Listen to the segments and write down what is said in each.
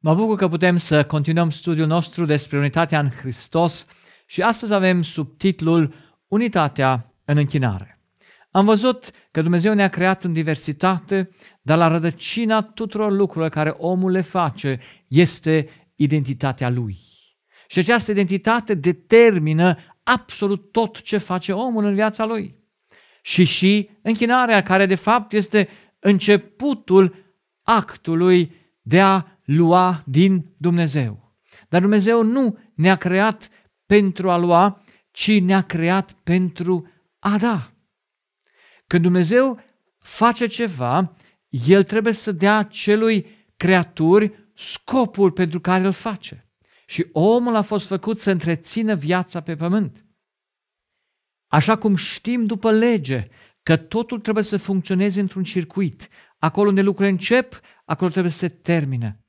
Mă bucur că putem să continuăm studiul nostru despre unitatea în Hristos și astăzi avem subtitlul Unitatea în închinare. Am văzut că Dumnezeu ne-a creat în diversitate, dar la rădăcina tuturor lucrurilor care omul le face este identitatea lui. Și această identitate determină absolut tot ce face omul în viața lui. Și și închinarea, care de fapt este începutul actului de a lua din Dumnezeu. Dar Dumnezeu nu ne-a creat pentru a lua, ci ne-a creat pentru a da. Când Dumnezeu face ceva, El trebuie să dea celui creaturi scopul pentru care îl face. Și omul a fost făcut să întrețină viața pe pământ. Așa cum știm după lege că totul trebuie să funcționeze într-un circuit. Acolo unde lucrurile încep, acolo trebuie să se termine.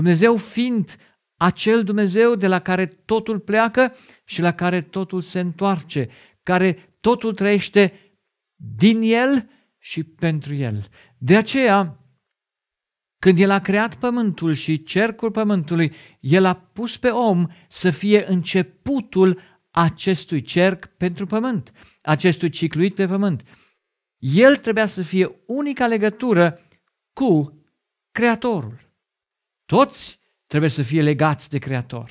Dumnezeu fiind acel Dumnezeu de la care totul pleacă și la care totul se întoarce, care totul trăiește din El și pentru El. De aceea, când El a creat pământul și cercul pământului, El a pus pe om să fie începutul acestui cerc pentru pământ, acestui cicluit pe pământ. El trebuia să fie unica legătură cu Creatorul. Toți trebuie să fie legați de Creator.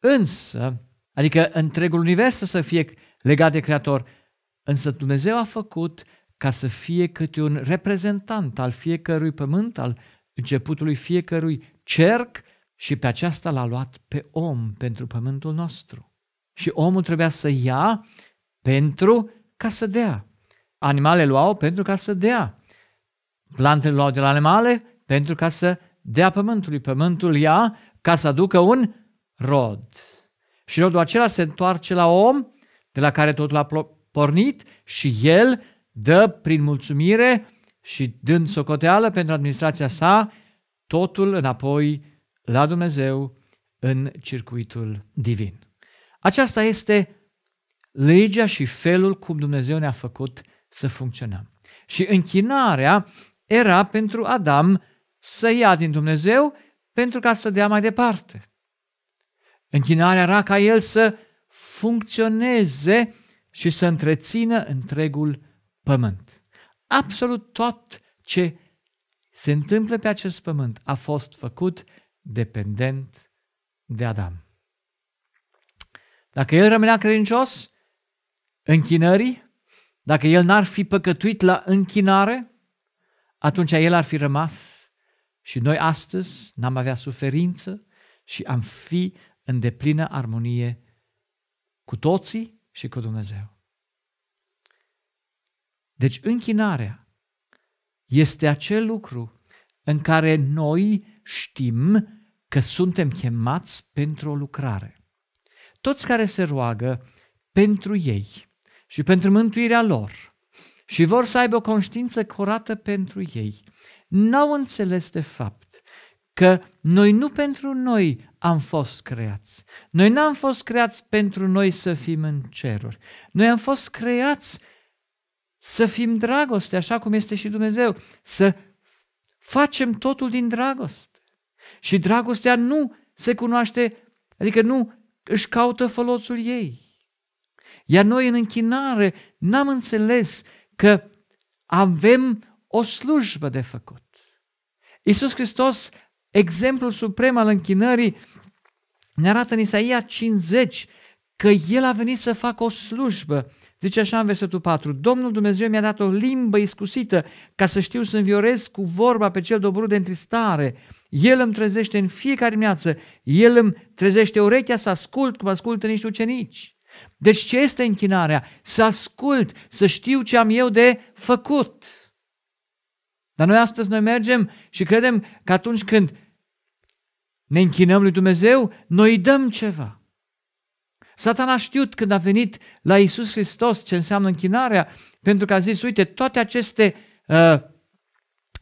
Însă, adică întregul univers să fie legat de Creator, însă Dumnezeu a făcut ca să fie câte un reprezentant al fiecărui pământ, al începutului fiecărui cerc și pe aceasta l-a luat pe om pentru pământul nostru. Și omul trebuia să ia pentru ca să dea. Animale luau pentru ca să dea. Plantele luau de la animale pentru ca să dea pământului. Pământul ia ca să aducă un rod. Și rodul acela se întoarce la om, de la care totul a pornit și el dă prin mulțumire și dând socoteală pentru administrația sa, totul înapoi la Dumnezeu în circuitul divin. Aceasta este legea și felul cum Dumnezeu ne-a făcut să funcționăm. Și închinarea era pentru Adam să ia din Dumnezeu pentru ca să dea mai departe. Închinarea era ca el să funcționeze și să întrețină întregul pământ. Absolut tot ce se întâmplă pe acest pământ a fost făcut dependent de Adam. Dacă el rămânea credincios închinării, dacă el n-ar fi păcătuit la închinare, atunci el ar fi rămas și noi astăzi n-am avea suferință și am fi în deplină armonie cu toții și cu Dumnezeu. Deci închinarea este acel lucru în care noi știm că suntem chemați pentru o lucrare. Toți care se roagă pentru ei și pentru mântuirea lor și vor să aibă o conștiință curată pentru ei, n-au înțeles de fapt că noi nu pentru noi am fost creați. Noi n-am fost creați pentru noi să fim în ceruri. Noi am fost creați să fim dragoste, așa cum este și Dumnezeu, să facem totul din dragoste. Și dragostea nu se cunoaște, adică nu își caută folosul ei. Iar noi în închinare n-am înțeles că avem o slujbă de făcut. Iisus Hristos, exemplul suprem al închinării, ne arată în Isaia 50 că El a venit să facă o slujbă. Zice așa în versetul 4, Domnul Dumnezeu mi-a dat o limbă iscusită ca să știu să înviorez cu vorba pe cel dobru de întristare. El îmi trezește în fiecare dimineață, El îmi trezește urechea să ascult cum ascultă niște ucenici. Deci ce este închinarea? Să ascult, să știu ce am eu de făcut. Dar noi astăzi noi mergem și credem că atunci când ne închinăm lui Dumnezeu, noi îi dăm ceva. Satan a știut când a venit la Isus Hristos ce înseamnă închinarea, pentru că a zis, uite, toate aceste uh,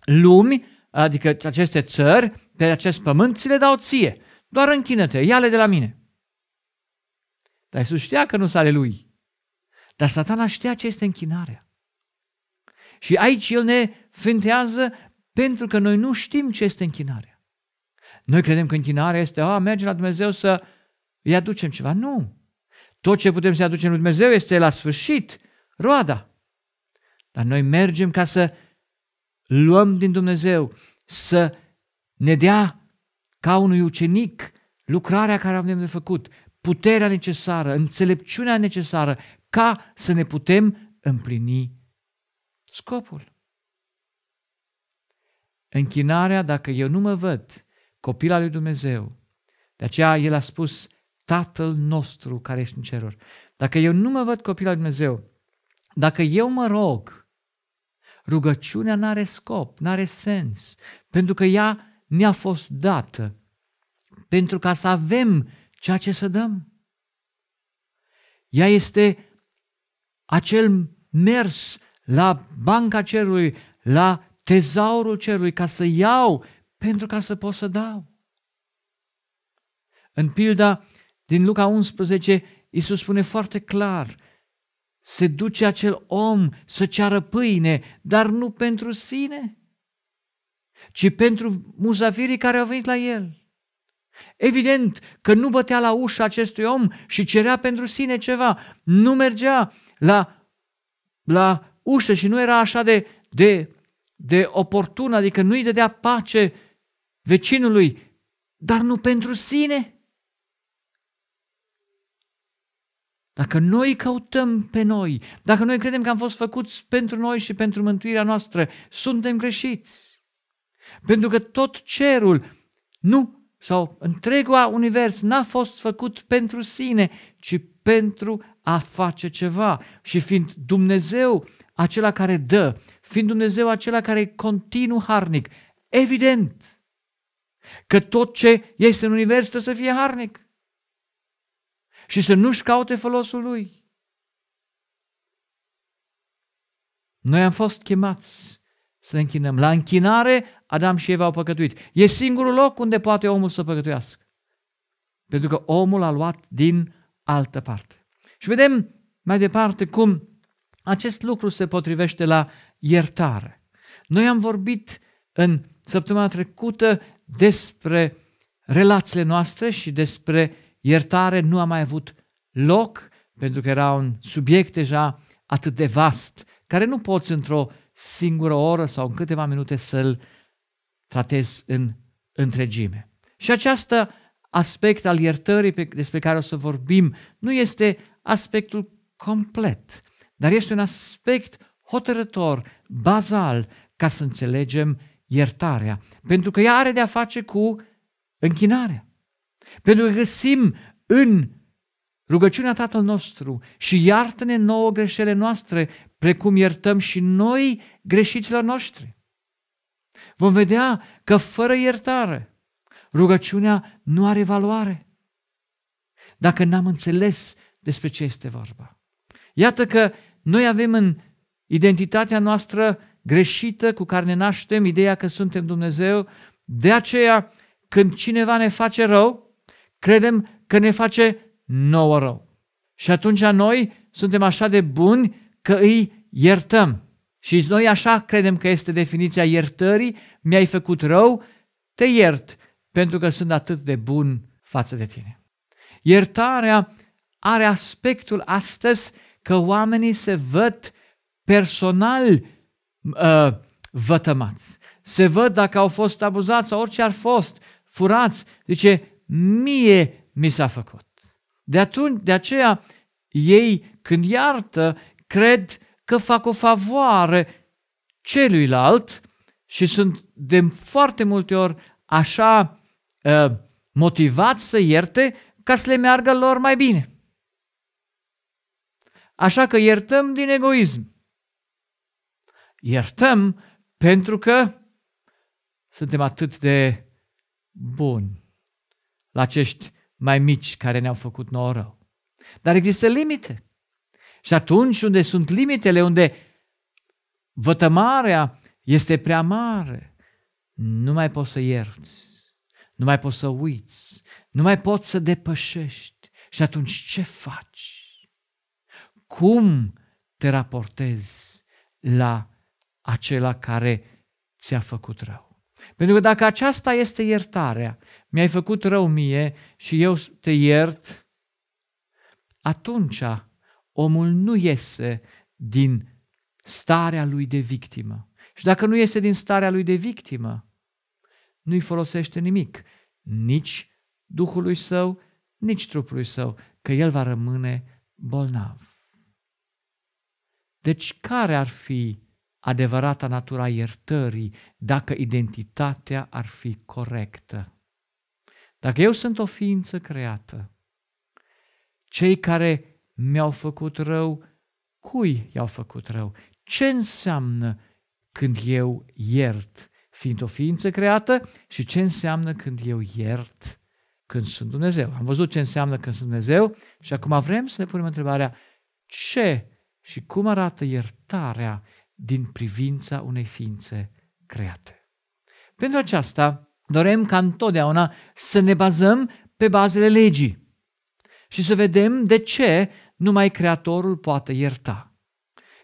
lumi, adică aceste țări, pe acest pământ, ți le dau ție. Doar închină-te, ia-le de la mine. Dar Iisus știa că nu sale lui. Dar satana știa ce este închinarea. Și aici El ne fântează pentru că noi nu știm ce este închinarea. Noi credem că închinarea este, a, merge la Dumnezeu să îi aducem ceva. Nu! Tot ce putem să aducem lui Dumnezeu este la sfârșit roada. Dar noi mergem ca să luăm din Dumnezeu, să ne dea ca unui ucenic lucrarea care avem de făcut, puterea necesară, înțelepciunea necesară, ca să ne putem împlini scopul. Închinarea, dacă eu nu mă văd copila lui Dumnezeu, de aceea el a spus Tatăl nostru care ești în ceruri. Dacă eu nu mă văd copila lui Dumnezeu, dacă eu mă rog, rugăciunea nu are scop, nu are sens, pentru că ea ne-a fost dată, pentru ca să avem ceea ce să dăm. Ea este acel mers la banca cerului, la tezaurul cerului, ca să iau pentru ca să pot să dau. În pilda din Luca 11, Iisus spune foarte clar, se duce acel om să ceară pâine, dar nu pentru sine, ci pentru muzafirii care au venit la el. Evident că nu bătea la ușa acestui om și cerea pentru sine ceva, nu mergea la, la ușă și nu era așa de, de, de oportun, adică nu-i dădea pace vecinului, dar nu pentru sine. Dacă noi căutăm pe noi, dacă noi credem că am fost făcuți pentru noi și pentru mântuirea noastră, suntem greșiți. Pentru că tot cerul nu sau întregul univers n-a fost făcut pentru sine, ci pentru a face ceva. Și fiind Dumnezeu, acela care dă, fiind Dumnezeu acela care e continuu harnic. Evident că tot ce este în univers trebuie să fie harnic și să nu-și caute folosul lui. Noi am fost chemați să ne închinăm. La închinare, Adam și Eva au păcătuit. E singurul loc unde poate omul să păcătuiască. Pentru că omul a luat din altă parte. Și vedem mai departe cum acest lucru se potrivește la iertare. Noi am vorbit în săptămâna trecută despre relațiile noastre și despre iertare nu a mai avut loc, pentru că era un subiect deja atât de vast, care nu poți într-o singură oră sau în câteva minute să-l tratezi în întregime. Și acest aspect al iertării despre care o să vorbim nu este aspectul complet, dar este un aspect hotărător, bazal, ca să înțelegem iertarea. Pentru că ea are de-a face cu închinarea. Pentru că găsim în rugăciunea Tatăl nostru și iartă-ne nouă greșele noastre, precum iertăm și noi greșiților noștri. Vom vedea că fără iertare rugăciunea nu are valoare. Dacă n-am înțeles despre ce este vorba. Iată că noi avem în identitatea noastră greșită cu care ne naștem ideea că suntem Dumnezeu. De aceea, când cineva ne face rău, credem că ne face nouă rău. Și atunci noi suntem așa de buni că îi iertăm. Și noi așa credem că este definiția iertării, mi-ai făcut rău, te iert, pentru că sunt atât de bun față de tine. Iertarea are aspectul astăzi că oamenii se văd personal uh, vătămați. Se văd dacă au fost abuzați sau orice ar fost, furați. Zice, mie mi s-a făcut. De atunci, de aceea, ei când iartă, cred că fac o favoare celuilalt și sunt de foarte multe ori așa uh, motivați să ierte ca să le meargă lor mai bine. Așa că iertăm din egoism. Iertăm pentru că suntem atât de buni la acești mai mici care ne-au făcut nouă rău. Dar există limite. Și atunci unde sunt limitele, unde vătămarea este prea mare, nu mai poți să ierți, nu mai poți să uiți, nu mai poți să depășești. Și atunci ce faci? cum te raportezi la acela care ți-a făcut rău. Pentru că dacă aceasta este iertarea, mi-ai făcut rău mie și eu te iert, atunci omul nu iese din starea lui de victimă. Și dacă nu iese din starea lui de victimă, nu-i folosește nimic, nici Duhului său, nici trupului său, că el va rămâne bolnav. Deci care ar fi adevărata natura iertării dacă identitatea ar fi corectă? Dacă eu sunt o ființă creată, cei care mi-au făcut rău, cui i-au făcut rău? Ce înseamnă când eu iert, fiind o ființă creată, și ce înseamnă când eu iert când sunt Dumnezeu? Am văzut ce înseamnă când sunt Dumnezeu și acum vrem să ne punem întrebarea ce și cum arată iertarea din privința unei ființe create. Pentru aceasta, dorem ca întotdeauna să ne bazăm pe bazele legii și să vedem de ce numai Creatorul poate ierta.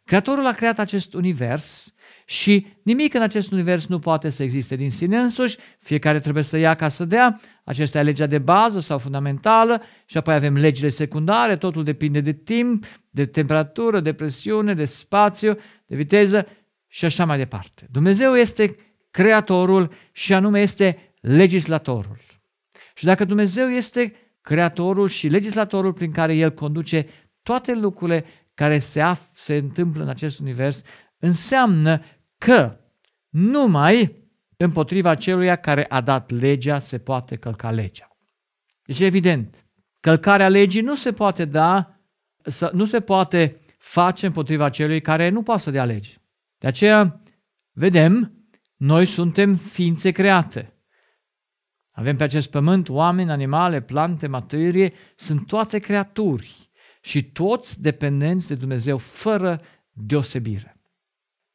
Creatorul a creat acest univers și nimic în acest univers nu poate să existe din sine însuși, fiecare trebuie să ia ca să dea, aceasta e legea de bază sau fundamentală și apoi avem legile secundare, totul depinde de timp, de temperatură, de presiune, de spațiu, de viteză și așa mai departe. Dumnezeu este creatorul și anume este legislatorul. Și dacă Dumnezeu este creatorul și legislatorul prin care El conduce toate lucrurile care se, af- se întâmplă în acest univers, înseamnă că numai împotriva celuia care a dat legea se poate călca legea. Deci evident, călcarea legii nu se poate da, nu se poate face împotriva celui care nu poate să dea legi. De aceea, vedem, noi suntem ființe create. Avem pe acest pământ oameni, animale, plante, materie, sunt toate creaturi și toți dependenți de Dumnezeu fără deosebire.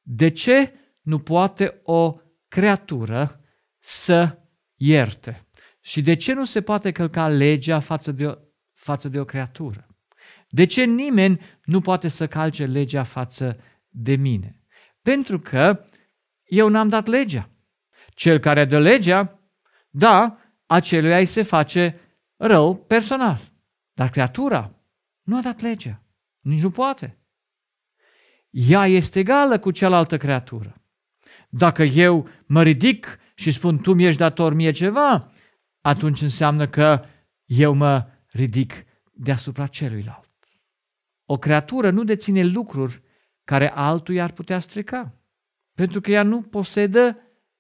De ce nu poate o creatură să ierte? Și de ce nu se poate călca legea față de o, față de o creatură? De ce nimeni nu poate să calce legea față de mine? Pentru că eu n-am dat legea. Cel care dă legea, da, aceluia îi se face rău personal. Dar creatura nu a dat legea. Nici nu poate ea este egală cu cealaltă creatură. Dacă eu mă ridic și spun tu mi-ești dator mie ceva, atunci înseamnă că eu mă ridic deasupra celuilalt. O creatură nu deține lucruri care altuia ar putea strica, pentru că ea nu posedă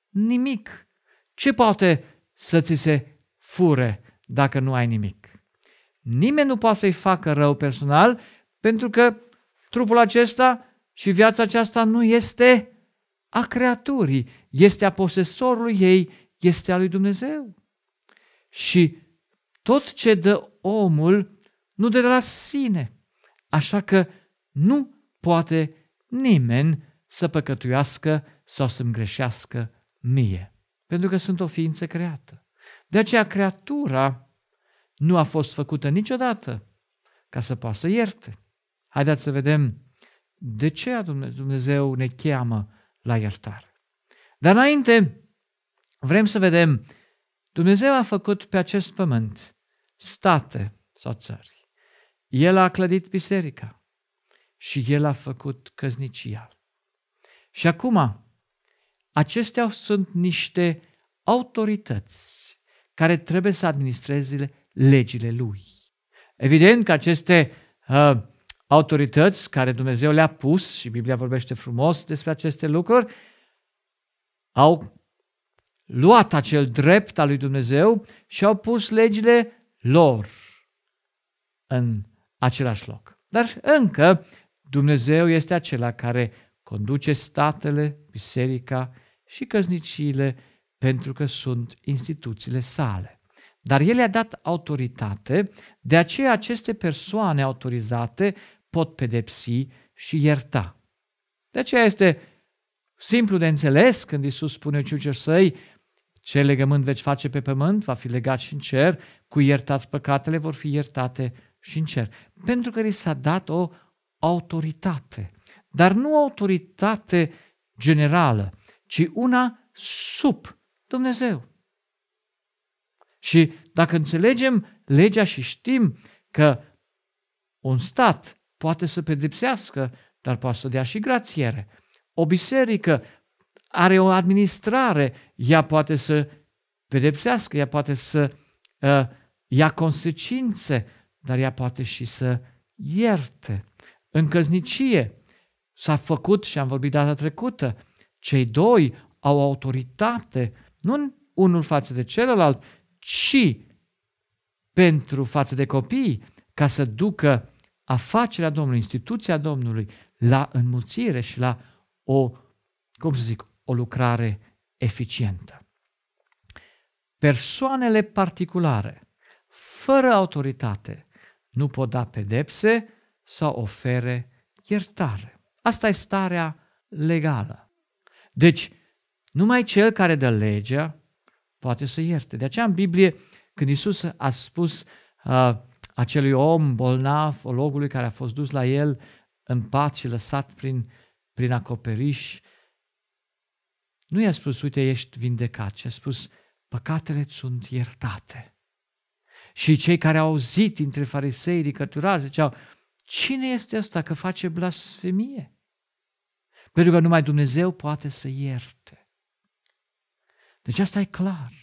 nimic. Ce poate să ți se fure dacă nu ai nimic? Nimeni nu poate să-i facă rău personal, pentru că trupul acesta și viața aceasta nu este a creaturii, este a posesorului ei, este a lui Dumnezeu. Și tot ce dă omul nu de la sine, așa că nu poate nimeni să păcătuiască sau să-mi greșească mie, pentru că sunt o ființă creată. De aceea creatura nu a fost făcută niciodată ca să poată să ierte. Haideți să vedem de ce Dumnezeu ne cheamă la iertare? Dar înainte, vrem să vedem, Dumnezeu a făcut pe acest pământ state sau țări. El a clădit biserica și El a făcut căznicia. Și acum, acestea sunt niște autorități care trebuie să administreze legile Lui. Evident că aceste uh, autorități care Dumnezeu le-a pus, și Biblia vorbește frumos despre aceste lucruri, au luat acel drept al lui Dumnezeu și au pus legile lor în același loc. Dar încă Dumnezeu este acela care conduce statele, biserica și căsnicile pentru că sunt instituțiile sale. Dar El a dat autoritate, de aceea aceste persoane autorizate pot pedepsi și ierta. De aceea este simplu de înțeles când Isus spune ciucer săi, ce legământ veți face pe pământ va fi legat și în cer, cu iertați păcatele vor fi iertate și în cer. Pentru că li s-a dat o autoritate, dar nu autoritate generală, ci una sub Dumnezeu. Și dacă înțelegem legea și știm că un stat poate să pedepsească, dar poate să dea și grațiere. O biserică are o administrare, ea poate să pedepsească, ea poate să uh, ia consecințe, dar ea poate și să ierte. În căznicie s-a făcut, și am vorbit data trecută, cei doi au autoritate, nu unul față de celălalt, ci pentru față de copii, ca să ducă afacerea Domnului, instituția Domnului, la înmulțire și la o, cum să zic, o lucrare eficientă. Persoanele particulare, fără autoritate, nu pot da pedepse sau ofere iertare. Asta e starea legală. Deci, numai cel care dă legea poate să ierte. De aceea în Biblie, când Isus a spus uh, acelui om bolnav, ologului care a fost dus la el în pat și lăsat prin, prin acoperiș, nu i-a spus, uite, ești vindecat, ci a spus, păcatele sunt iertate. Și cei care au auzit între farisei, dicăturari, ziceau, cine este ăsta că face blasfemie? Pentru că numai Dumnezeu poate să ierte. Deci asta e clar.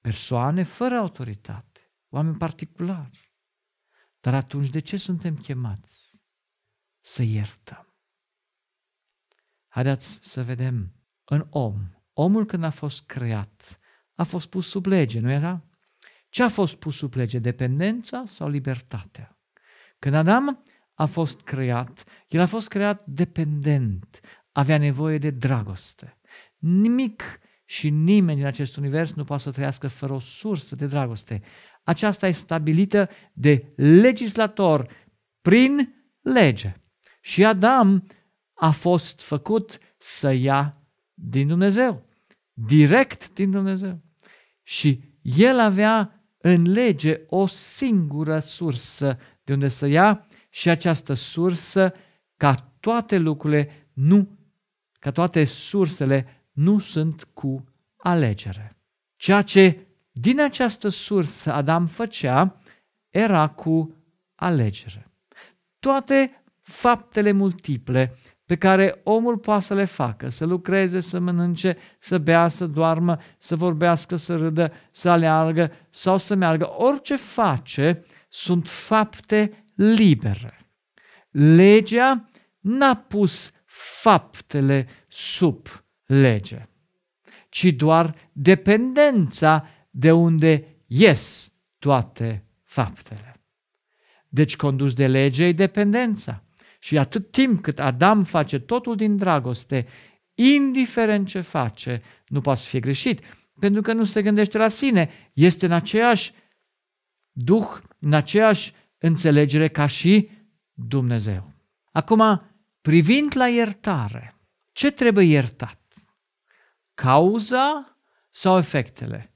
Persoane fără autoritate oameni particulari. Dar atunci de ce suntem chemați? Să iertăm. Haideți să vedem în om. Omul când a fost creat, a fost pus sub lege, nu era? Ce a fost pus sub lege? Dependența sau libertatea? Când Adam a fost creat, el a fost creat dependent, avea nevoie de dragoste. Nimic și nimeni din acest univers nu poate să trăiască fără o sursă de dragoste aceasta este stabilită de legislator prin lege. Și Adam a fost făcut să ia din Dumnezeu, direct din Dumnezeu. Și el avea în lege o singură sursă de unde să ia și această sursă ca toate lucrurile nu, ca toate sursele nu sunt cu alegere. Ceea ce din această sursă Adam făcea era cu alegere. Toate faptele multiple pe care omul poate să le facă, să lucreze, să mănânce, să bea, să doarmă, să vorbească, să râdă, să aleargă sau să meargă, orice face, sunt fapte libere. Legea n-a pus faptele sub lege, ci doar dependența de unde ies toate faptele. Deci condus de lege e dependența. Și atât timp cât Adam face totul din dragoste, indiferent ce face, nu poate să fie greșit, pentru că nu se gândește la sine, este în aceeași duh, în aceeași înțelegere ca și Dumnezeu. Acum, privind la iertare, ce trebuie iertat? Cauza sau efectele?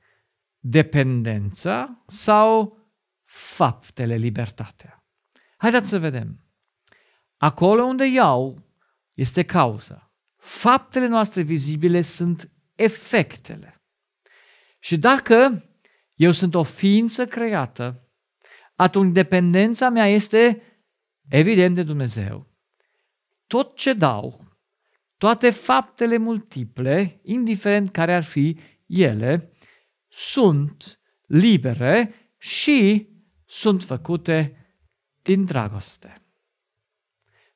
dependența sau faptele libertatea. Haideți să vedem. Acolo unde iau este cauza. Faptele noastre vizibile sunt efectele. Și dacă eu sunt o ființă creată, atunci dependența mea este evident de Dumnezeu. Tot ce dau, toate faptele multiple, indiferent care ar fi ele, sunt libere și sunt făcute din dragoste.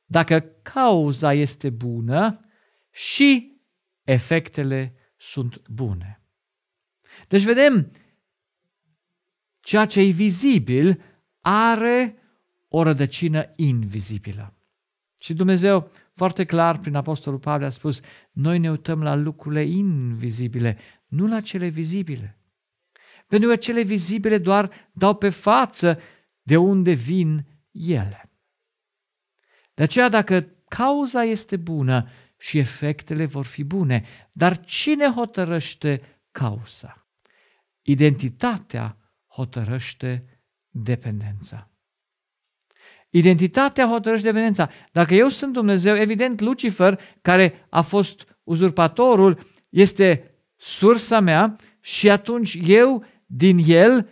Dacă cauza este bună și efectele sunt bune. Deci vedem, ceea ce e vizibil are o rădăcină invizibilă. Și Dumnezeu foarte clar prin Apostolul Pavel a spus, noi ne uităm la lucrurile invizibile, nu la cele vizibile pentru că cele vizibile doar dau pe față de unde vin ele. De aceea, dacă cauza este bună și efectele vor fi bune, dar cine hotărăște cauza? Identitatea hotărăște dependența. Identitatea hotărăște dependența. Dacă eu sunt Dumnezeu, evident Lucifer, care a fost uzurpatorul, este sursa mea și atunci eu din el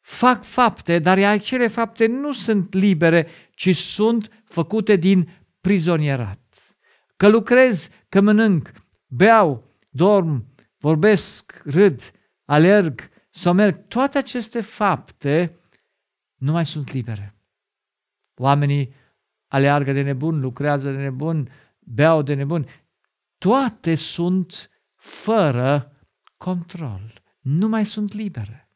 fac fapte, dar acele fapte nu sunt libere, ci sunt făcute din prizonierat. Că lucrez, că mănânc, beau, dorm, vorbesc, râd, alerg sau merg, toate aceste fapte nu mai sunt libere. Oamenii aleargă de nebun, lucrează de nebun, beau de nebun. Toate sunt fără control nu mai sunt libere.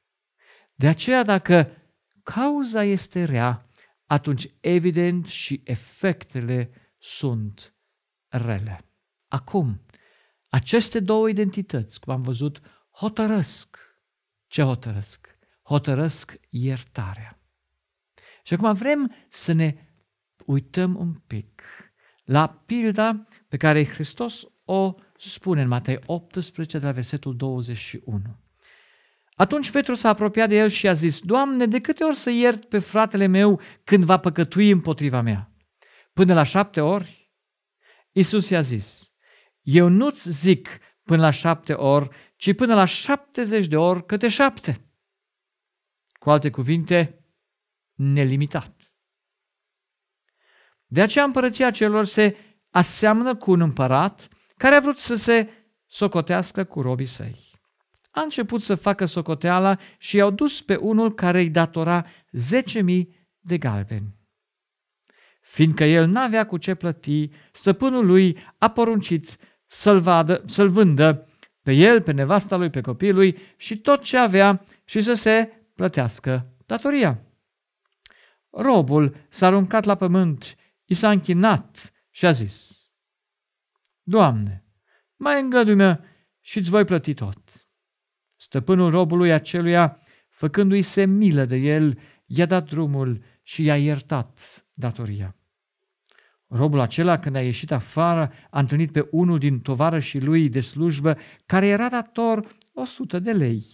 De aceea, dacă cauza este rea, atunci evident și efectele sunt rele. Acum, aceste două identități, cum am văzut, hotărăsc. Ce hotărăsc? Hotărăsc iertarea. Și acum vrem să ne uităm un pic la pilda pe care Hristos o spune în Matei 18, de la versetul 21. Atunci Petru s-a apropiat de el și a zis, Doamne, de câte ori să iert pe fratele meu când va păcătui împotriva mea? Până la șapte ori? Isus i-a zis, eu nu-ți zic până la șapte ori, ci până la șaptezeci de ori câte șapte. Cu alte cuvinte, nelimitat. De aceea împărăția celor se aseamnă cu un împărat care a vrut să se socotească cu robii săi a început să facă socoteala și i-au dus pe unul care îi datora 10.000 de galbeni. Fiindcă el n-avea cu ce plăti, stăpânul lui a poruncit să-l, vadă, să-l vândă pe el, pe nevasta lui, pe copilul și tot ce avea și să se plătească datoria. Robul s-a aruncat la pământ, i s-a închinat și a zis, Doamne, mai îngădui și îți voi plăti tot. Stăpânul robului aceluia, făcându-i se milă de el, i-a dat drumul și i-a iertat datoria. Robul acela, când a ieșit afară, a întâlnit pe unul din tovarășii lui de slujbă, care era dator 100 de lei.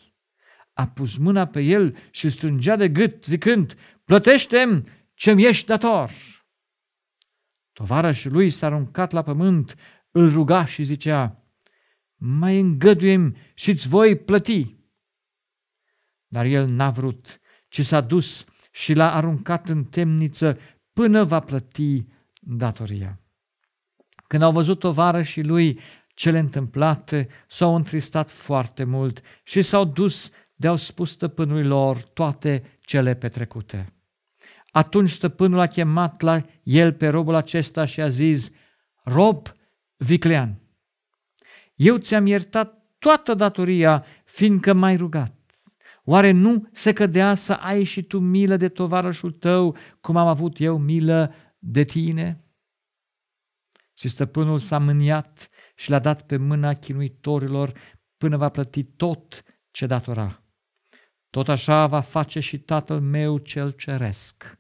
A pus mâna pe el și strângea de gât, zicând, plătește-mi ce-mi ești dator. Tovarășul lui s-a aruncat la pământ, îl ruga și zicea, mai îngăduim și ți voi plăti. Dar el n-a vrut, ci s-a dus și l-a aruncat în temniță până va plăti datoria. Când au văzut și lui cele întâmplate, s-au întristat foarte mult și s-au dus de-au spus stăpânului lor toate cele petrecute. Atunci stăpânul a chemat la el pe robul acesta și a zis, Rob viclean, eu ți-am iertat toată datoria, fiindcă m-ai rugat. Oare nu se cădea să ai și tu milă de tovarășul tău, cum am avut eu milă de tine? Și stăpânul s-a mâniat și l-a dat pe mâna chinuitorilor până va plăti tot ce datora. Tot așa va face și Tatăl meu cel ceresc.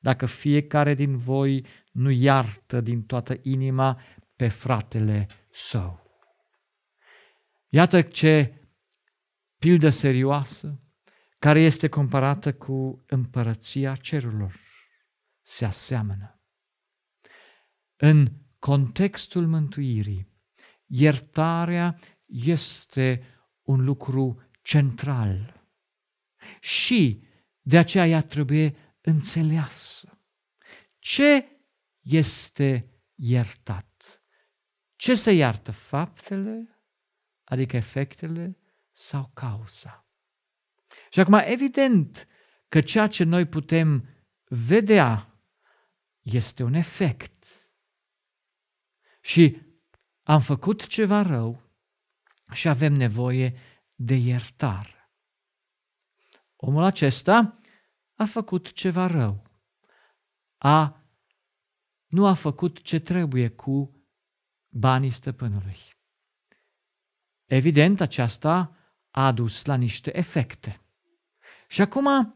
Dacă fiecare din voi nu iartă din toată inima pe fratele său. Iată ce pildă serioasă care este comparată cu împărăția cerurilor. Se aseamănă. În contextul mântuirii, iertarea este un lucru central și de aceea ea trebuie înțeleasă. Ce este iertat? Ce se iartă? Faptele, adică efectele sau cauza? Și acum, evident că ceea ce noi putem vedea este un efect. Și am făcut ceva rău și avem nevoie de iertare. Omul acesta a făcut ceva rău. A nu a făcut ce trebuie cu banii stăpânului. Evident, aceasta a dus la niște efecte. Și acum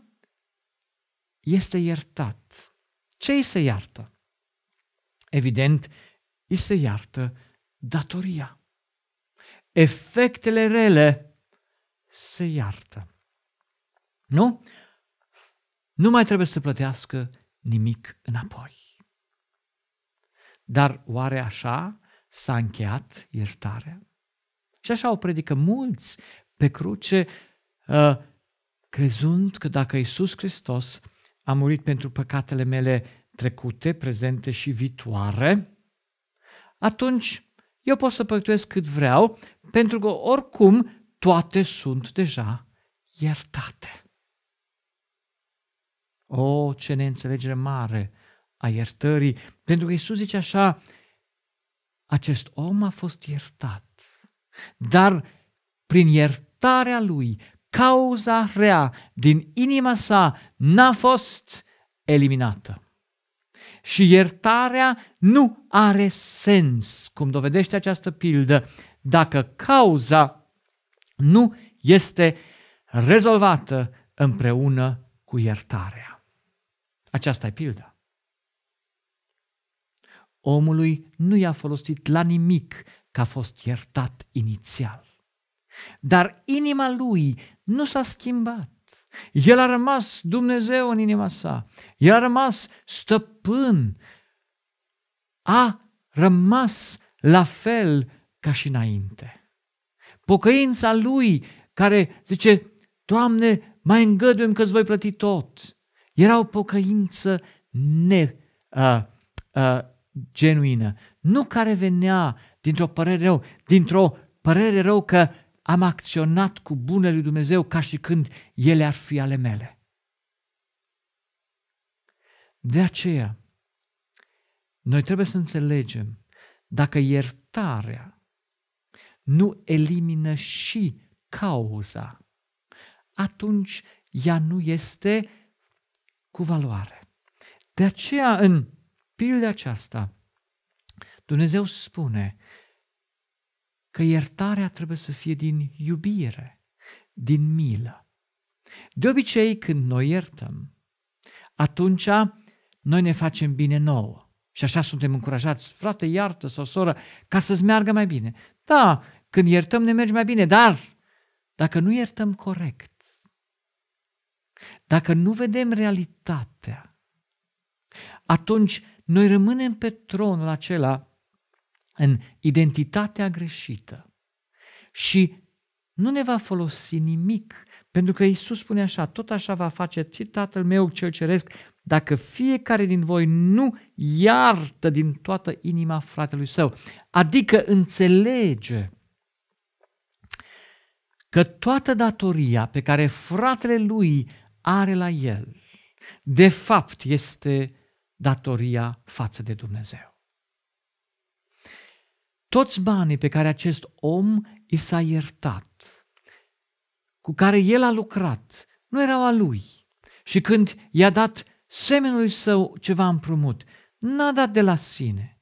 este iertat. Ce îi se iartă? Evident, îi se iartă datoria. Efectele rele se iartă. Nu? Nu mai trebuie să plătească nimic înapoi. Dar oare așa s-a încheiat iertarea. Și așa o predică mulți pe cruce, uh, crezând că dacă Isus Hristos a murit pentru păcatele mele trecute, prezente și viitoare, atunci eu pot să păcătuiesc cât vreau, pentru că oricum toate sunt deja iertate. O, ce neînțelegere mare a iertării, pentru că Isus zice așa, acest om a fost iertat. Dar prin iertarea lui, cauza rea din inima sa n-a fost eliminată. Și iertarea nu are sens, cum dovedește această pildă, dacă cauza nu este rezolvată împreună cu iertarea. Aceasta e pilda omului nu i-a folosit la nimic că a fost iertat inițial. Dar inima lui nu s-a schimbat. El a rămas Dumnezeu în inima sa. El a rămas stăpân. A rămas la fel ca și înainte. Pocăința lui care zice, Doamne, mai îngăduim că îți voi plăti tot. Era o pocăință ne, uh, uh, genuină, nu care venea dintr-o părere rău, dintr-o părere rău că am acționat cu bunele lui Dumnezeu ca și când ele ar fi ale mele. De aceea, noi trebuie să înțelegem dacă iertarea nu elimină și cauza, atunci ea nu este cu valoare. De aceea, în Pildă aceasta, Dumnezeu spune că iertarea trebuie să fie din iubire, din milă. De obicei, când noi iertăm, atunci noi ne facem bine nouă. Și așa suntem încurajați, frate, iartă sau soră, ca să-ți meargă mai bine. Da, când iertăm ne merge mai bine, dar dacă nu iertăm corect, dacă nu vedem realitatea, atunci noi rămânem pe tronul acela în identitatea greșită și nu ne va folosi nimic, pentru că Isus spune așa, tot așa va face și Tatăl meu cel ceresc, dacă fiecare din voi nu iartă din toată inima fratelui său, adică înțelege că toată datoria pe care fratele lui are la el, de fapt este datoria față de Dumnezeu. Toți banii pe care acest om i s-a iertat, cu care el a lucrat, nu erau a lui. Și când i-a dat semenului său ceva împrumut, n-a dat de la sine.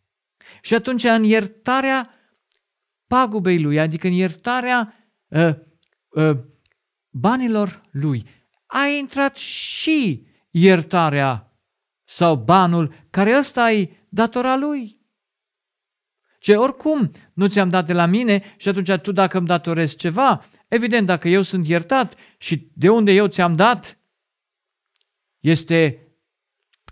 Și atunci, în iertarea pagubei lui, adică în iertarea uh, uh, banilor lui, a intrat și iertarea sau banul care ăsta ai datora lui. Ce oricum nu ți-am dat de la mine și atunci tu dacă îmi datorezi ceva, evident dacă eu sunt iertat și de unde eu ți-am dat, este,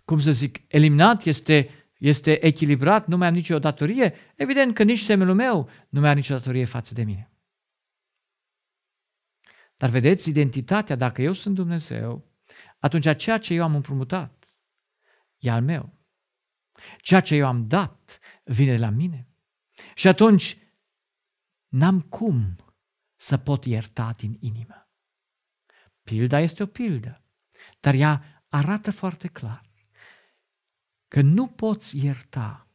cum să zic, eliminat, este, este echilibrat, nu mai am nicio datorie, evident că nici semnul meu nu mai are nicio datorie față de mine. Dar vedeți, identitatea, dacă eu sunt Dumnezeu, atunci ceea ce eu am împrumutat e al meu. Ceea ce eu am dat vine de la mine. Și atunci n-am cum să pot ierta din inimă. Pilda este o pildă, dar ea arată foarte clar că nu poți ierta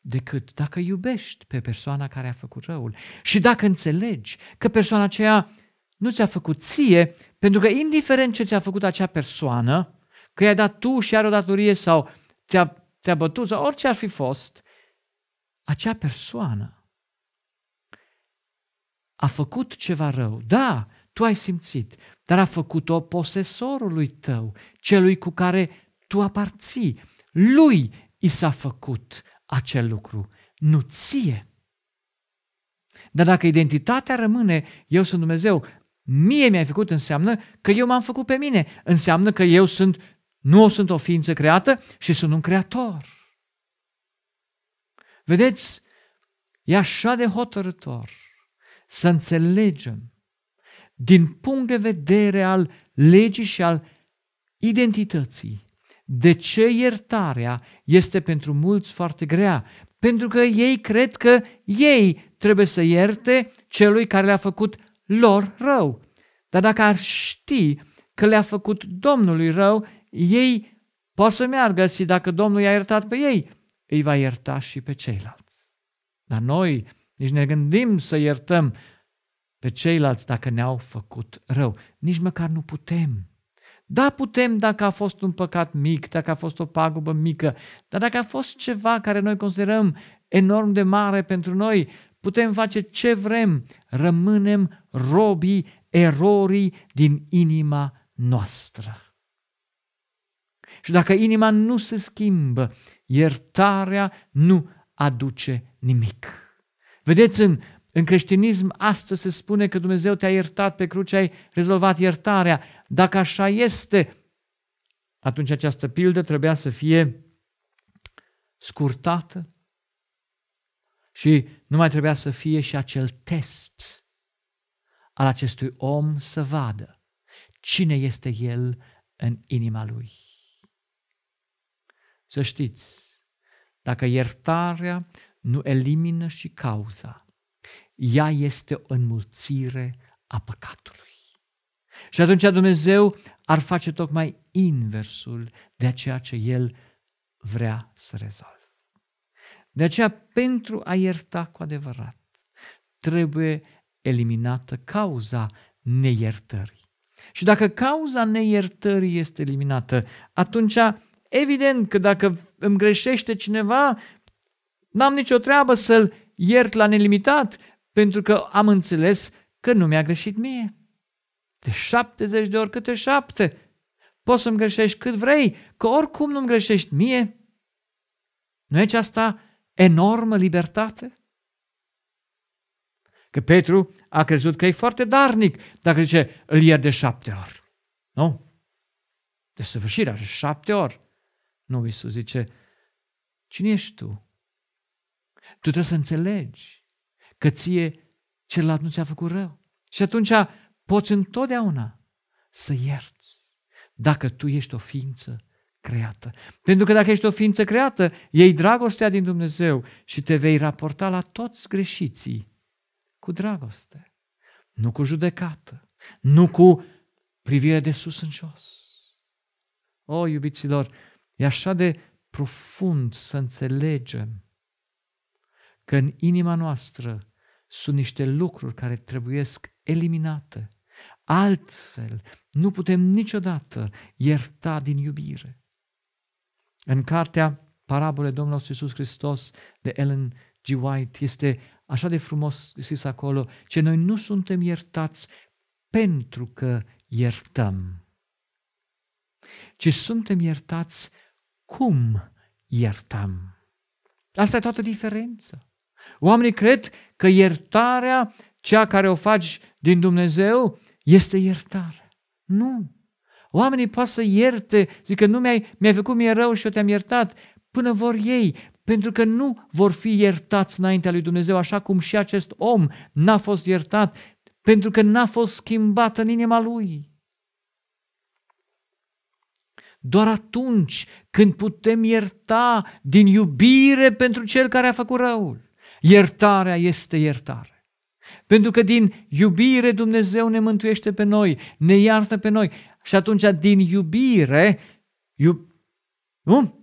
decât dacă iubești pe persoana care a făcut răul și dacă înțelegi că persoana aceea nu ți-a făcut ție, pentru că indiferent ce ți-a făcut acea persoană, că i-ai dat tu și are o datorie sau te-a, te-a bătut sau orice ar fi fost, acea persoană a făcut ceva rău. Da, tu ai simțit, dar a făcut-o posesorului tău, celui cu care tu aparții. Lui i s-a făcut acel lucru, nu ție. Dar dacă identitatea rămâne, eu sunt Dumnezeu, mie mi-ai făcut înseamnă că eu m-am făcut pe mine, înseamnă că eu sunt nu sunt o ființă creată și sunt un creator. Vedeți, e așa de hotărător să înțelegem din punct de vedere al legii și al identității de ce iertarea este pentru mulți foarte grea, pentru că ei cred că ei trebuie să ierte celui care le-a făcut lor rău. Dar dacă ar ști că le-a făcut Domnului rău, ei pot să meargă și dacă Domnul i-a iertat pe ei, îi va ierta și pe ceilalți. Dar noi nici ne gândim să iertăm pe ceilalți dacă ne-au făcut rău. Nici măcar nu putem. Da, putem dacă a fost un păcat mic, dacă a fost o pagubă mică, dar dacă a fost ceva care noi considerăm enorm de mare pentru noi, putem face ce vrem, rămânem robii erorii din inima noastră și dacă inima nu se schimbă, iertarea nu aduce nimic. Vedeți, în, în creștinism astăzi se spune că Dumnezeu te-a iertat pe cruce, ai rezolvat iertarea. Dacă așa este, atunci această pildă trebuia să fie scurtată și nu mai trebuia să fie și acel test al acestui om să vadă cine este el în inima lui. Să știți, dacă iertarea nu elimină și cauza, ea este o înmulțire a păcatului. Și atunci Dumnezeu ar face tocmai inversul de ceea ce El vrea să rezolve. De aceea, pentru a ierta cu adevărat, trebuie eliminată cauza neiertării. Și dacă cauza neiertării este eliminată, atunci Evident că dacă îmi greșește cineva, n-am nicio treabă să-l iert la nelimitat, pentru că am înțeles că nu mi-a greșit mie. De 70 de ori câte șapte. Poți să-mi greșești cât vrei, că oricum nu-mi greșești mie. Nu e aceasta enormă libertate? Că Petru a crezut că e foarte darnic dacă zice îl ier de șapte ori. Nu? săvârșirea, de șapte ori. Nu, Iisus zice, cine ești tu? Tu trebuie să înțelegi că ție celălalt nu ți-a făcut rău. Și atunci poți întotdeauna să ierți dacă tu ești o ființă creată. Pentru că dacă ești o ființă creată, ei dragostea din Dumnezeu și te vei raporta la toți greșiții cu dragoste, nu cu judecată, nu cu privire de sus în jos. O, iubiților, E așa de profund să înțelegem că în inima noastră sunt niște lucruri care trebuiesc eliminate. Altfel, nu putem niciodată ierta din iubire. În cartea Parabole Domnului Iisus Hristos de Ellen G. White este așa de frumos scris acolo, ce noi nu suntem iertați pentru că iertăm ci suntem iertați cum iertăm. Asta e toată diferența. Oamenii cred că iertarea, cea care o faci din Dumnezeu, este iertare. Nu. Oamenii pot să ierte, zic că nu mi-ai, mi-ai făcut mie rău și eu te-am iertat, până vor ei, pentru că nu vor fi iertați înaintea lui Dumnezeu, așa cum și acest om n-a fost iertat, pentru că n-a fost schimbat în inima lui. Doar atunci când putem ierta din iubire pentru cel care a făcut răul. Iertarea este iertare. Pentru că din iubire Dumnezeu ne mântuiește pe noi, ne iartă pe noi. Și atunci din iubire, iub... nu?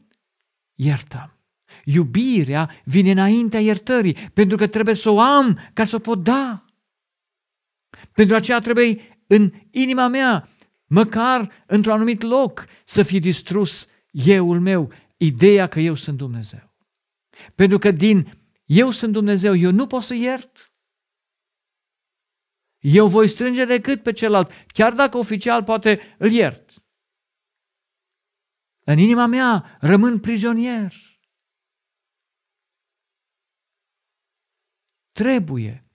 Iertăm. Iubirea vine înaintea iertării, pentru că trebuie să o am ca să o pot da. Pentru aceea trebuie în inima mea măcar într-un anumit loc să fie distrus euul meu, ideea că eu sunt Dumnezeu. Pentru că din eu sunt Dumnezeu, eu nu pot să iert. Eu voi strânge decât pe celălalt, chiar dacă oficial poate îl iert. În inima mea rămân prizonier. Trebuie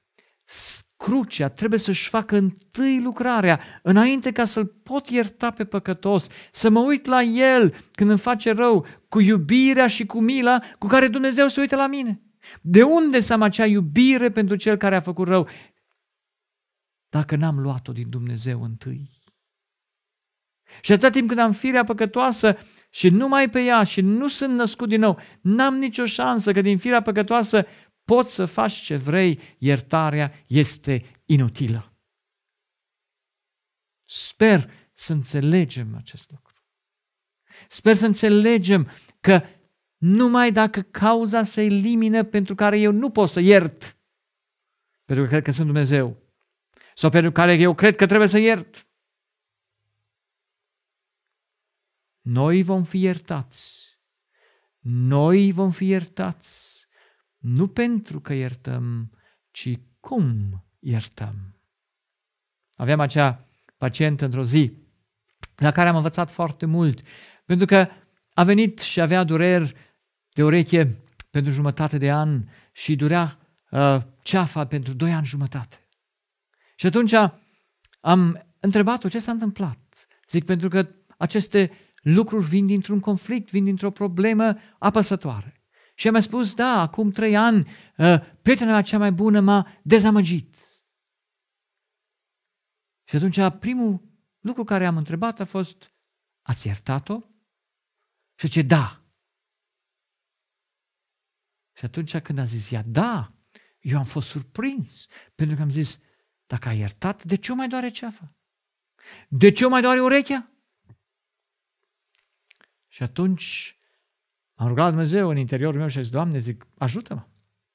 Crucea trebuie să-și facă întâi lucrarea, înainte ca să-l pot ierta pe păcătos, să mă uit la el când îmi face rău, cu iubirea și cu mila cu care Dumnezeu se uită la mine. De unde să am acea iubire pentru cel care a făcut rău? Dacă n-am luat-o din Dumnezeu întâi. Și atâta timp când am firea păcătoasă și numai pe ea și nu sunt născut din nou, n-am nicio șansă că din firea păcătoasă Poți să faci ce vrei, iertarea este inutilă. Sper să înțelegem acest lucru. Sper să înțelegem că numai dacă cauza se elimină pentru care eu nu pot să iert, pentru că cred că sunt Dumnezeu, sau pentru care eu cred că trebuie să iert, noi vom fi iertați. Noi vom fi iertați nu pentru că iertăm, ci cum iertăm. Aveam acea pacientă într-o zi la care am învățat foarte mult, pentru că a venit și avea dureri de ureche pentru jumătate de an și durea uh, ceafa pentru doi ani jumătate. Și atunci am întrebat-o ce s-a întâmplat. Zic, pentru că aceste lucruri vin dintr-un conflict, vin dintr-o problemă apăsătoare. Și am spus, da, acum trei ani, ă, prietena cea mai bună m-a dezamăgit. Și atunci primul lucru care am întrebat a fost, ați iertat-o? Și ce da. Și atunci când a zis ea, da, eu am fost surprins, pentru că am zis, dacă ai iertat, de ce o mai doare ceafa? De ce o mai doare urechea? Și atunci am rugat Dumnezeu în interiorul meu și a zis, Doamne, zic, ajută-mă,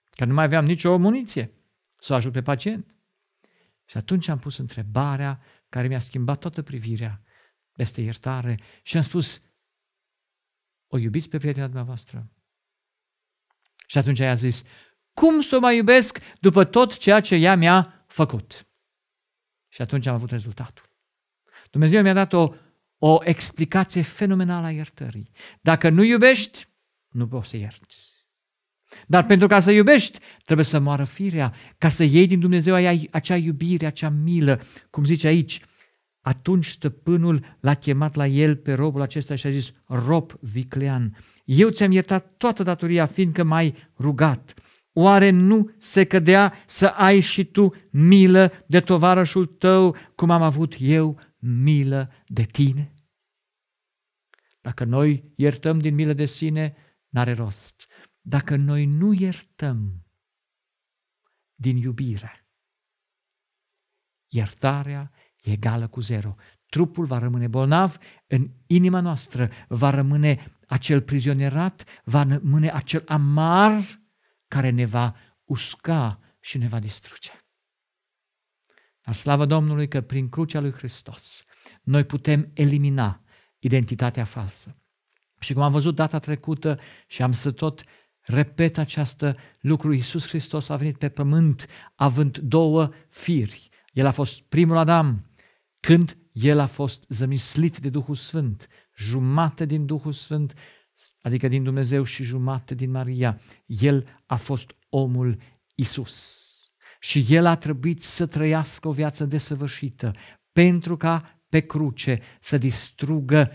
că nu mai aveam nicio muniție să ajut pe pacient. Și atunci am pus întrebarea care mi-a schimbat toată privirea peste iertare și am spus, o iubiți pe prietena dumneavoastră? Și atunci i-a zis, cum să o mai iubesc după tot ceea ce ea mi-a făcut? Și atunci am avut rezultatul. Dumnezeu mi-a dat o, o explicație fenomenală a iertării. Dacă nu iubești, nu poți să ierți. Dar pentru ca să iubești, trebuie să moară firea, ca să iei din Dumnezeu acea iubire, acea milă, cum zice aici. Atunci stăpânul l-a chemat la el pe robul acesta și a zis, rob viclean, eu ți-am iertat toată datoria, fiindcă m-ai rugat. Oare nu se cădea să ai și tu milă de tovarășul tău, cum am avut eu milă de tine? Dacă noi iertăm din milă de sine, n-are rost. Dacă noi nu iertăm din iubire, iertarea e egală cu zero. Trupul va rămâne bolnav, în inima noastră va rămâne acel prizonierat, va rămâne acel amar care ne va usca și ne va distruge. Dar slavă Domnului că prin crucea lui Hristos noi putem elimina identitatea falsă. Și cum am văzut data trecută și am să tot repet această lucru, Iisus Hristos a venit pe pământ având două firi. El a fost primul Adam când el a fost zămislit de Duhul Sfânt, jumate din Duhul Sfânt, adică din Dumnezeu și jumate din Maria. El a fost omul Isus. Și el a trebuit să trăiască o viață desăvârșită pentru ca pe cruce să distrugă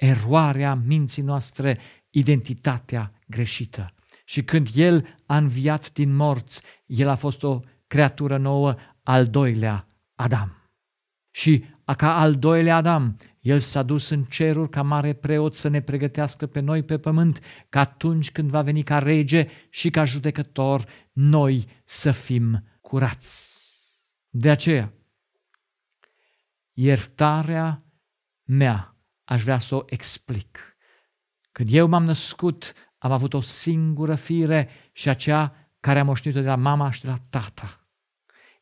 eroarea minții noastre, identitatea greșită. Și când El a înviat din morți, El a fost o creatură nouă, al doilea Adam. Și ca al doilea Adam, el s-a dus în ceruri ca mare preot să ne pregătească pe noi pe pământ, ca atunci când va veni ca rege și ca judecător, noi să fim curați. De aceea, iertarea mea aș vrea să o explic. Când eu m-am născut, am avut o singură fire și aceea care am moștenit-o de la mama și de la tata.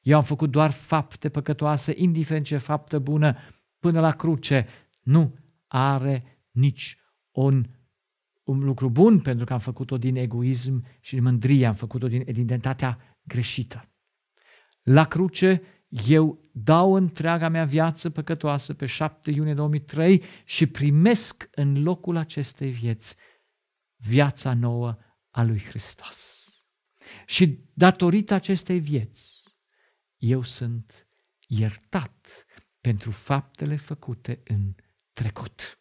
Eu am făcut doar fapte păcătoase, indiferent ce faptă bună, până la cruce. Nu are nici un, un lucru bun, pentru că am făcut-o din egoism și din mândrie, am făcut-o din identitatea greșită. La cruce eu dau întreaga mea viață păcătoasă pe 7 iunie 2003 și primesc în locul acestei vieți viața nouă a lui Hristos. Și datorită acestei vieți, eu sunt iertat pentru faptele făcute în trecut.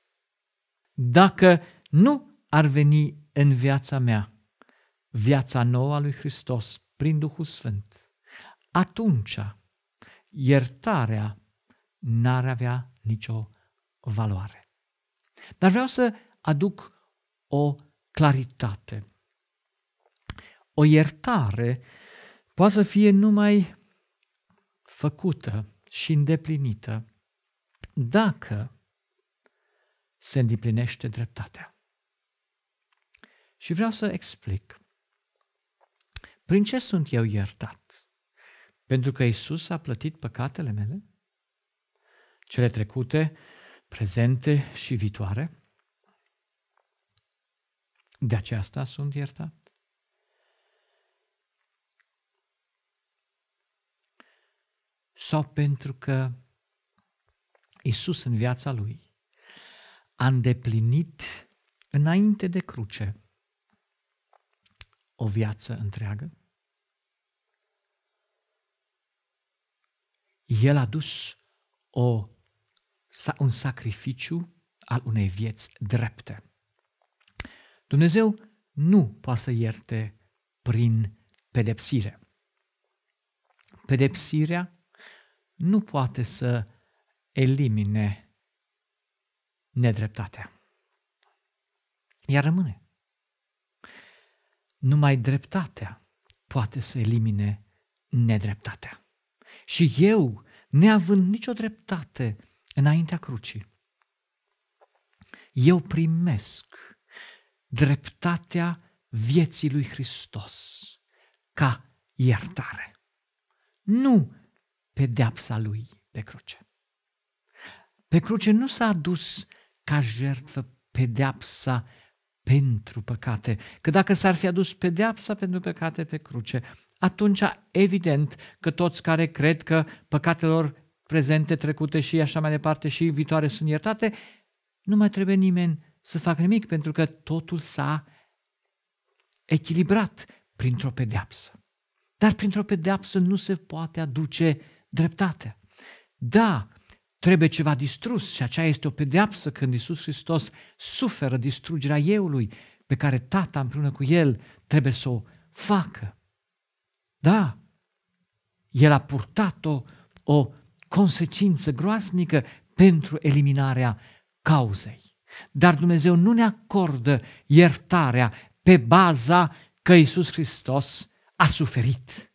Dacă nu ar veni în viața mea viața nouă a lui Hristos prin Duhul Sfânt, atunci iertarea n-ar avea nicio valoare. Dar vreau să aduc o claritate. O iertare poate să fie numai făcută și îndeplinită dacă se îndeplinește dreptatea. Și vreau să explic. Prin ce sunt eu iertat? Pentru că Isus a plătit păcatele mele? Cele trecute, prezente și viitoare? De aceasta sunt iertat. Sau pentru că Isus în viața lui a îndeplinit înainte de cruce o viață întreagă? El a dus o, un sacrificiu al unei vieți drepte. Dumnezeu nu poate să ierte prin pedepsire. Pedepsirea nu poate să elimine nedreptatea. Ea rămâne. Numai dreptatea poate să elimine nedreptatea și eu, neavând nicio dreptate înaintea crucii, eu primesc dreptatea vieții lui Hristos ca iertare, nu pedeapsa lui pe cruce. Pe cruce nu s-a adus ca jertfă pedeapsa pentru păcate, că dacă s-ar fi adus pedeapsa pentru păcate pe cruce, atunci evident că toți care cred că păcatelor prezente, trecute și așa mai departe și viitoare sunt iertate, nu mai trebuie nimeni să facă nimic pentru că totul s-a echilibrat printr-o pedeapsă. Dar printr-o pedeapsă nu se poate aduce dreptate. Da, trebuie ceva distrus și aceea este o pedeapsă când Isus Hristos suferă distrugerea euului pe care tata împreună cu el trebuie să o facă. Da, el a purtat-o o consecință groaznică pentru eliminarea cauzei. Dar Dumnezeu nu ne acordă iertarea pe baza că Isus Hristos a suferit,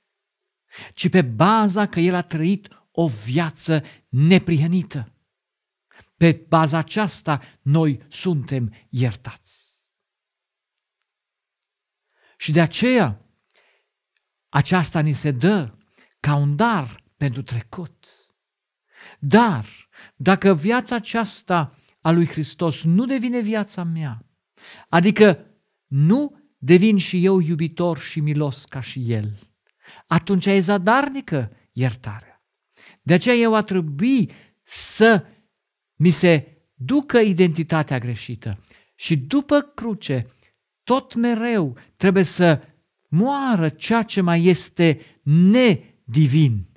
ci pe baza că El a trăit o viață neprihănită. Pe baza aceasta noi suntem iertați. Și de aceea aceasta ni se dă ca un dar pentru trecut. Dar, dacă viața aceasta a lui Hristos nu devine viața mea, adică nu devin și eu iubitor și milos ca și El, atunci e zadarnică iertarea. De aceea eu a trebui să mi se ducă identitatea greșită și după cruce tot mereu trebuie să moară ceea ce mai este nedivin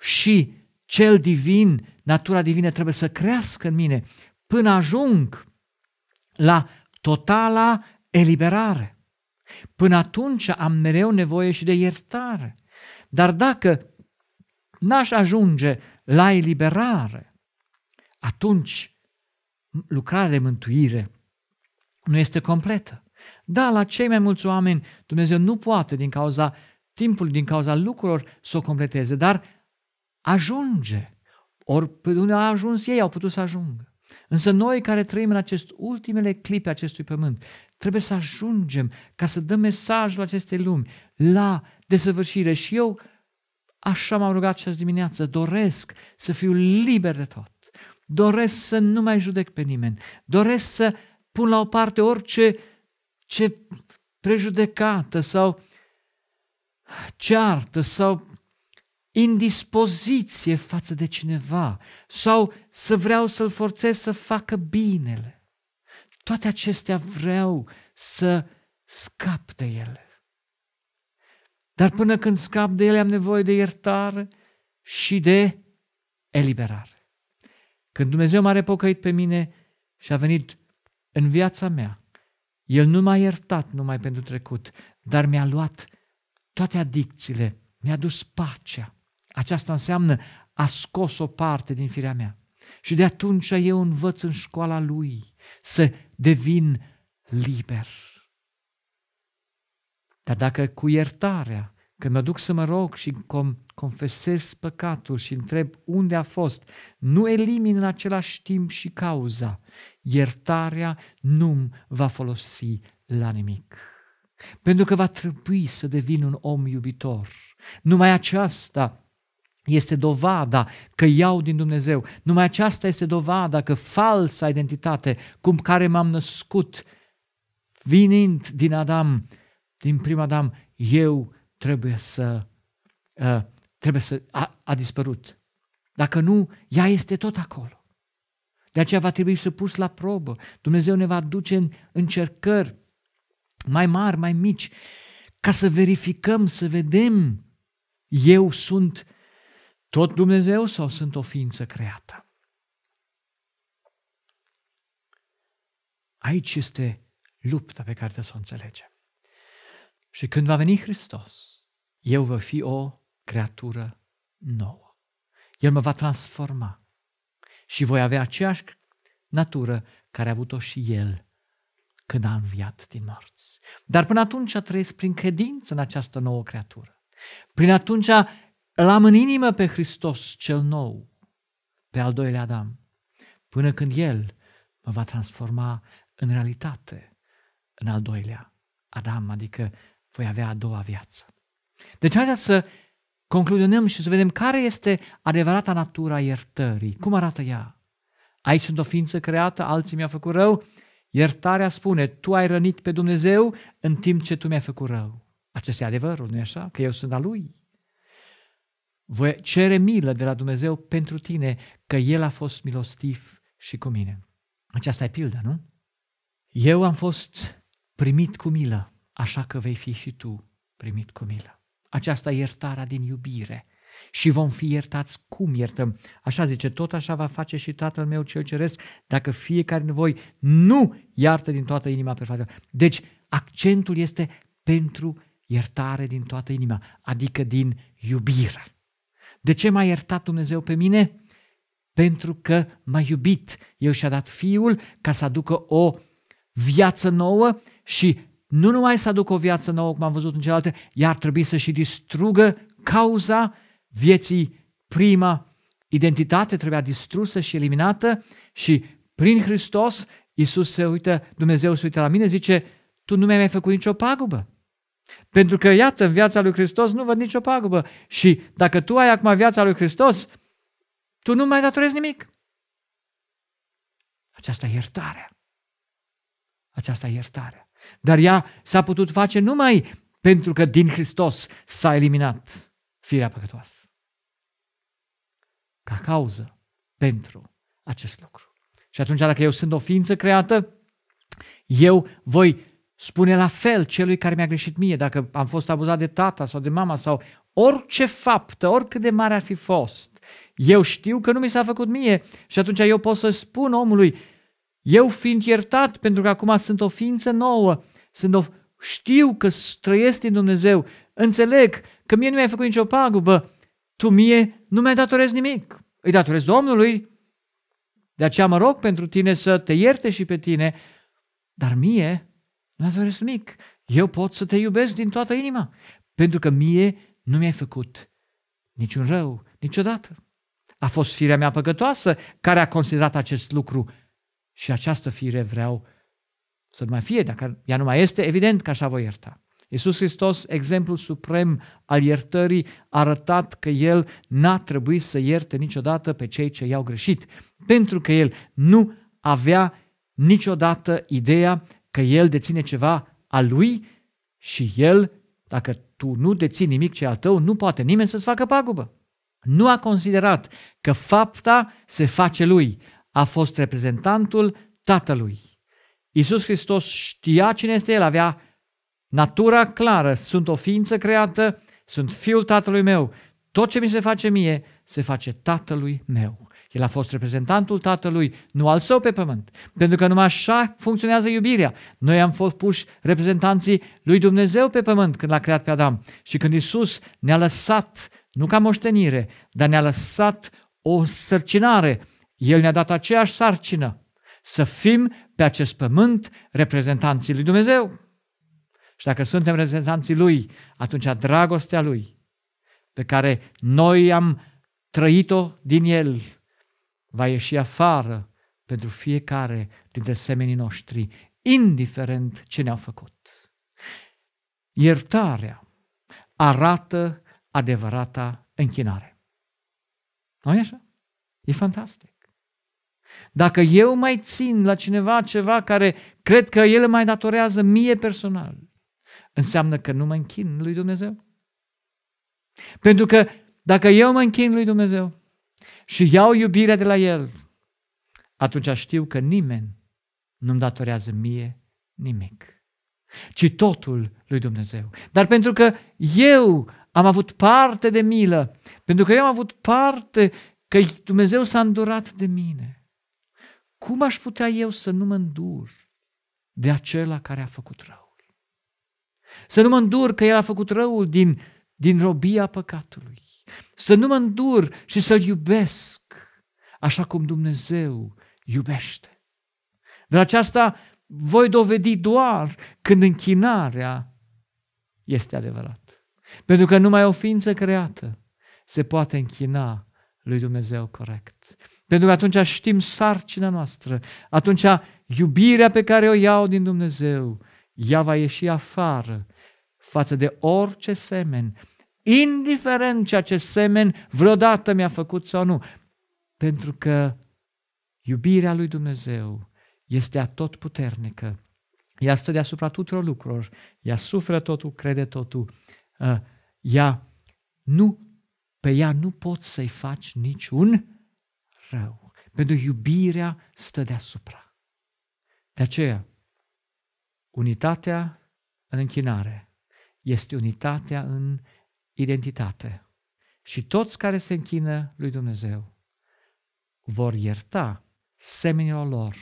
și cel divin, natura divină trebuie să crească în mine până ajung la totala eliberare. Până atunci am mereu nevoie și de iertare. Dar dacă n-aș ajunge la eliberare, atunci lucrarea de mântuire nu este completă. Da, la cei mai mulți oameni Dumnezeu nu poate din cauza timpului, din cauza lucrurilor să o completeze, dar ajunge. Ori unde a ajuns ei, au putut să ajungă. Însă noi care trăim în acest ultimele clipe acestui pământ, trebuie să ajungem ca să dăm mesajul acestei lumi la desăvârșire. Și eu așa m-am rugat și azi dimineață, doresc să fiu liber de tot. Doresc să nu mai judec pe nimeni. Doresc să pun la o parte orice ce prejudecată sau ceartă sau indispoziție față de cineva sau să vreau să-l forțez să facă binele. Toate acestea vreau să scap de ele. Dar până când scap de ele am nevoie de iertare și de eliberare. Când Dumnezeu m-a repocăit pe mine și a venit în viața mea, el nu m-a iertat numai pentru trecut, dar mi-a luat toate adicțiile, mi-a dus pacea. Aceasta înseamnă a scos o parte din firea mea. Și de atunci eu învăț în școala lui să devin liber. Dar dacă cu iertarea când mă duc să mă rog și com- confesez păcatul și întreb unde a fost, nu elimin în același timp și cauza. Iertarea nu va folosi la nimic. Pentru că va trebui să devin un om iubitor. Numai aceasta este dovada că iau din Dumnezeu. Numai aceasta este dovada că falsa identitate, cum care m-am născut, vinind din Adam, din prim Adam, eu trebuie să, uh, trebuie să a, a dispărut. Dacă nu, ea este tot acolo. De aceea va trebui să pus la probă. Dumnezeu ne va duce în încercări mai mari, mai mici, ca să verificăm, să vedem eu sunt tot Dumnezeu sau sunt o ființă creată. Aici este lupta pe care trebuie să o înțelegem. Și când va veni Hristos, eu voi fi o creatură nouă. El mă va transforma și voi avea aceeași natură care a avut-o și El când a înviat din morți. Dar până atunci trăiesc prin credință în această nouă creatură. Prin atunci îl am în inimă pe Hristos cel nou, pe al doilea Adam, până când El mă va transforma în realitate, în al doilea Adam, adică voi avea a doua viață. Deci haideți să concluzionăm și să vedem care este adevărata natura iertării. Cum arată ea? Aici sunt o ființă creată, alții mi-au făcut rău. Iertarea spune, tu ai rănit pe Dumnezeu în timp ce tu mi-ai făcut rău. Acesta e adevărul, nu-i așa? Că eu sunt al lui. Voi cere milă de la Dumnezeu pentru tine, că El a fost milostiv și cu mine. Aceasta e pilda, nu? Eu am fost primit cu milă așa că vei fi și tu primit cu milă. Aceasta iertarea din iubire și vom fi iertați cum iertăm. Așa zice, tot așa va face și Tatăl meu cel ceresc, dacă fiecare din voi nu iartă din toată inima pe fratele. Deci, accentul este pentru iertare din toată inima, adică din iubire. De ce m-a iertat Dumnezeu pe mine? Pentru că m-a iubit. El și-a dat Fiul ca să aducă o viață nouă și nu numai să aducă o viață nouă, cum am văzut în celelalte, ea ar trebui să și distrugă cauza vieții prima. Identitate trebuia distrusă și eliminată și prin Hristos, Iisus se uită, Dumnezeu se uită la mine, zice, tu nu mi-ai făcut nicio pagubă. Pentru că, iată, în viața lui Hristos nu văd nicio pagubă. Și dacă tu ai acum viața lui Hristos, tu nu mai datorezi nimic. Aceasta e iertarea. Aceasta e iertarea. Dar ea s-a putut face numai pentru că din Hristos s-a eliminat firea păcătoasă. Ca cauză pentru acest lucru. Și atunci dacă eu sunt o ființă creată, eu voi spune la fel celui care mi-a greșit mie, dacă am fost abuzat de tata sau de mama sau orice faptă, oricât de mare ar fi fost. Eu știu că nu mi s-a făcut mie și atunci eu pot să spun omului, eu fiind iertat, pentru că acum sunt o ființă nouă, sunt o, știu că trăiesc din Dumnezeu, înțeleg că mie nu mi-ai făcut nicio pagubă, tu mie nu mi-ai datorez nimic. Îi datorez Domnului, de aceea mă rog pentru tine să te ierte și pe tine, dar mie nu mi-a datorez nimic. Eu pot să te iubesc din toată inima, pentru că mie nu mi-ai făcut niciun rău, niciodată. A fost firea mea păcătoasă care a considerat acest lucru și această fire vreau să nu mai fie. Dacă ea nu mai este, evident că așa voi ierta. Iisus Hristos, exemplul suprem al iertării, a arătat că El n-a trebuit să ierte niciodată pe cei ce i-au greșit, pentru că El nu avea niciodată ideea că El deține ceva al Lui și El, dacă tu nu deții nimic ce al tău, nu poate nimeni să-ți facă pagubă. Nu a considerat că fapta se face Lui, a fost reprezentantul Tatălui. Iisus Hristos știa cine este El, avea natura clară, sunt o ființă creată, sunt fiul Tatălui meu, tot ce mi se face mie, se face Tatălui meu. El a fost reprezentantul Tatălui, nu al său pe pământ. Pentru că numai așa funcționează iubirea. Noi am fost puși reprezentanții lui Dumnezeu pe pământ când l-a creat pe Adam. Și când Isus ne-a lăsat, nu ca moștenire, dar ne-a lăsat o sărcinare, el ne-a dat aceeași sarcină, să fim pe acest pământ reprezentanții lui Dumnezeu. Și dacă suntem reprezentanții lui, atunci dragostea lui, pe care noi am trăit-o din el, va ieși afară pentru fiecare dintre semenii noștri, indiferent ce ne-au făcut. Iertarea arată adevărata închinare. Nu e așa? E fantastic. Dacă eu mai țin la cineva ceva care cred că el mai datorează mie personal, înseamnă că nu mă închin lui Dumnezeu. Pentru că dacă eu mă închin lui Dumnezeu și iau iubirea de la El, atunci știu că nimeni nu-mi datorează mie nimic, ci totul lui Dumnezeu. Dar pentru că eu am avut parte de milă, pentru că eu am avut parte că Dumnezeu s-a îndurat de mine, cum aș putea eu să nu mă îndur de acela care a făcut răul? Să nu mă îndur că el a făcut răul din, din robia păcatului. Să nu mă îndur și să-l iubesc așa cum Dumnezeu iubește. Dar aceasta voi dovedi doar când închinarea este adevărată. Pentru că numai o ființă creată se poate închina lui Dumnezeu corect. Pentru că atunci știm sarcina noastră. Atunci iubirea pe care o iau din Dumnezeu, ea va ieși afară față de orice semen, indiferent ceea ce semen vreodată mi-a făcut sau nu. Pentru că iubirea lui Dumnezeu este atotputernică. Ea stă deasupra tuturor lucrurilor. Ea suferă totul, crede totul. Uh, ea nu, pe ea nu poți să-i faci niciun rău, pentru iubirea stă deasupra. De aceea, unitatea în închinare este unitatea în identitate. Și toți care se închină lui Dumnezeu vor ierta semenilor lor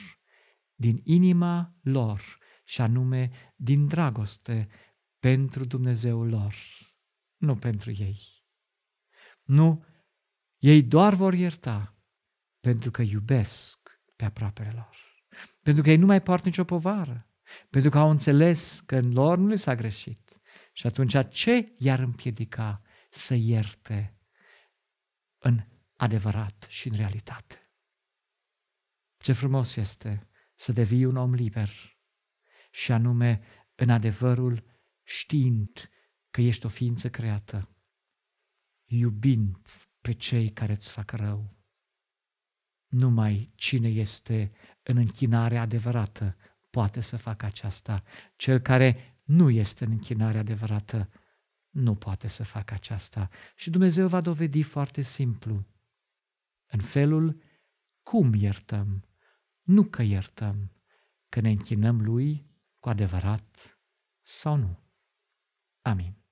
din inima lor și anume din dragoste pentru Dumnezeul lor, nu pentru ei. Nu, ei doar vor ierta pentru că iubesc pe aproapele lor. Pentru că ei nu mai poartă nicio povară. Pentru că au înțeles că în lor nu le s-a greșit. Și atunci ce i-ar împiedica să ierte în adevărat și în realitate? Ce frumos este să devii un om liber și anume în adevărul știind că ești o ființă creată, iubind pe cei care îți fac rău, numai cine este în închinare adevărată poate să facă aceasta. Cel care nu este în închinare adevărată nu poate să facă aceasta. Și Dumnezeu va dovedi foarte simplu. În felul cum iertăm, nu că iertăm, că ne închinăm Lui cu adevărat sau nu. Amin.